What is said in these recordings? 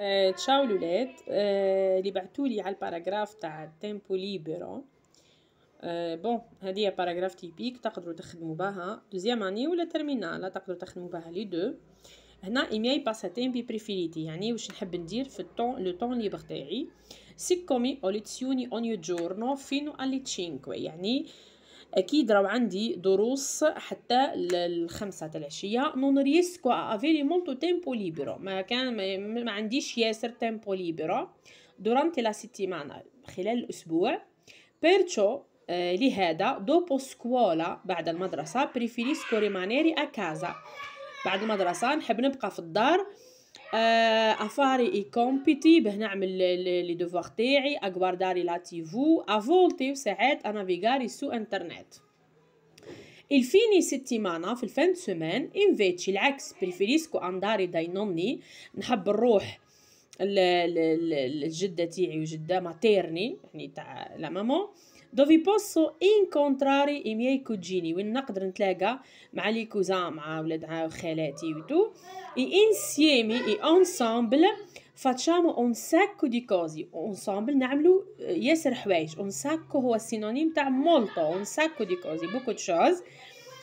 آه، تشاو الولاد آه، اللي بعثوا لي على الباراغراف تاع تيمبو ليبرو آه، بون هذه باراغراف تيبيك تقدروا تخدموا بها دوزيام اني ولا ترمينال تقدروا تخدموا بها لي دو هنا تيم بي بريفيريتي يعني واش نحب ندير في الطون لو طون ليبر تاعي سي كومي اون اوني جورنو فينو الي تشينكو يعني اكيد راه عندي دروس حتى الخمسة تاع العشيه نون ريسكو افيري مونتو تيمبو ليبرو ما كان ما عنديش ياسر تيمبو ليبرو دورانتي لا سيتيمانا خلال الاسبوع بيرتشو آه، لهذا دوبو سكولا بعد المدرسه بريفيري سكوريمانيري ا كازا بعد المدرسه نحب نبقى في الدار آه، افاري اي كومبيتي باه نعمل لي دوفوار تاعي تي فو افولتي وساعات فيغاري سو انترنت الفيني ستيمانا في الفان سومان انفيتشي العكس بريفيريسكو انداري داي نوني نحب نروح الجدة تاعي وجدة ماتيرني يعني تاع لا مامون dove posso incontrare i miei cugini وين نقدر نتلاقى مع لي كوزان مع ولاد خالاتي وتو e insieme e ensemble facciamo un sacco di cose ensemble نعملو ياسر حوايج un sacco هو السينونيم تاع molto un sacco di cose beaucoup de choses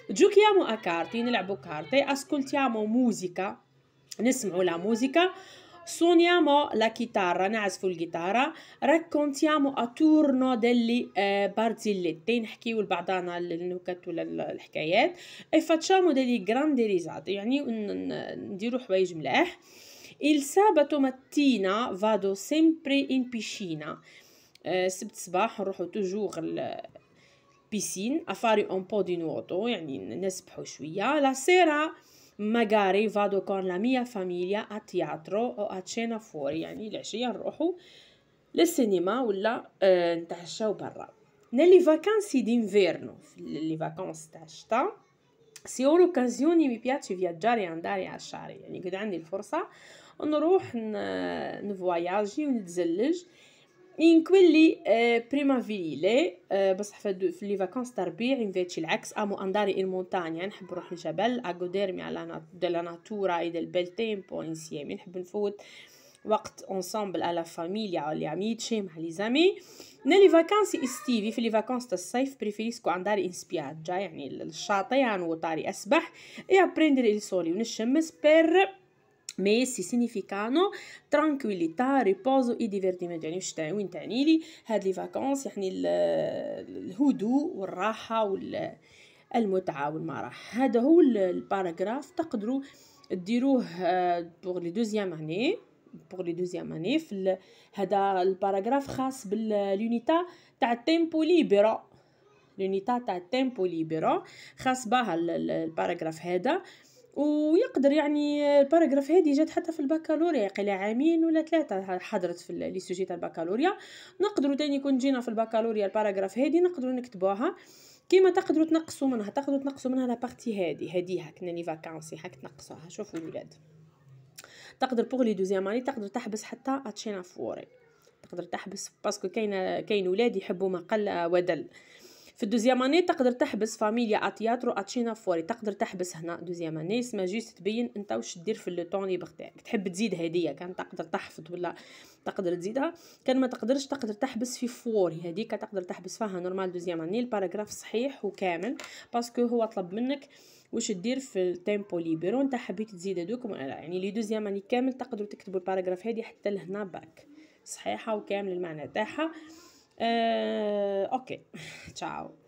giochiamo a carte نلعبو carte ascoltiamo musica نسمعوا la musica suoniamo la chitarra نعزفوا الجيتارة raccontiamo a turno delle نحكيو لبعضانا النكت ولا الحكايات e facciamo delle grandi risate يعني نديرو حوايج ملاح il sabato mattina vado sempre in piscina السبت صباح نروحو توجور البيسين افاري اون بو دي نوطو يعني نسبحو شويه لا سيره magari vado con la mia famiglia a teatro او a cena fuori يعني العشيه نروحو للسينما ولا آه نتعشاو برا نلي فاكانسي d'inverno لي فاكانس تاع الشتاء سي او لوكازيوني مي بياتشي فياجاري andare a شاري يعني قد عندي الفرصه نروح نفواياجي ونتزلج in quelli eh, primaverile eh, بصح في لي فاكونس تاع ربيع invece العكس amo andare in montagna نحب نروح الجبل a godermi alla della natura e del bel tempo insieme نحب نفوت وقت ensemble alla famiglia o le amici مع لي زامي nelle vacanze estivi في لي vacanze تاع الصيف preferisco andare in spiaggia يعني الشاطئ نوطاري اسبح e a prendere il sole ونشمس per ميسي سينيفيكانو ترانكويليتا ريبوزو اي ديفيرتيمنت يعني واش وين تعني لي هاد لي فاكونس يعني الهدوء والراحه والمتعه والمرح هذا هو الباراغراف تقدروا ديروه بوغ لي دوزيام اني بوغ لي دوزيام اني في هذا الباراغراف خاص باليونيتا تاع التيمبو ليبرو لونيتا تاع التيمبو ليبرو خاص بها الباراغراف هذا ويقدر يعني الباراغراف هذه جات حتى في البكالوريا قلة عامين ولا ثلاثة حضرت في لي سوجي تاع البكالوريا نقدروا تاني كون جينا في البكالوريا الباراغراف هذه نقدروا نكتبوها كيما تقدروا تنقصوا منها تقدروا تنقصوا منها بارتي هذه هذه كنا لي فاكانسي هاك تنقصوها شوفوا الولاد تقدر بوغ لي دوزيام اني تقدر تحبس حتى اتشينا فوري تقدر تحبس باسكو كاين كاين ولاد يحبوا مقل ودل في اني تقدر تحبس فاميليا اتياترو اتشينا فوري تقدر تحبس هنا اني اسمها جوست تبين انت واش دير في لو طوني بختاعك تحب تزيد هديه كان تقدر تحفظ ولا تقدر تزيدها كان ما تقدرش تقدر تحبس في فوري هذيك تقدر تحبس فيها نورمال اني الباراغراف صحيح وكامل باسكو هو طلب منك واش دير في التيمبو ليبرو انت حبيت تزيد هذوك ولا يعني لي اني كامل تقدروا تكتبوا الباراغراف هذه حتى لهنا باك صحيحه وكامل المعنى تاعها Eh, ok, ciao.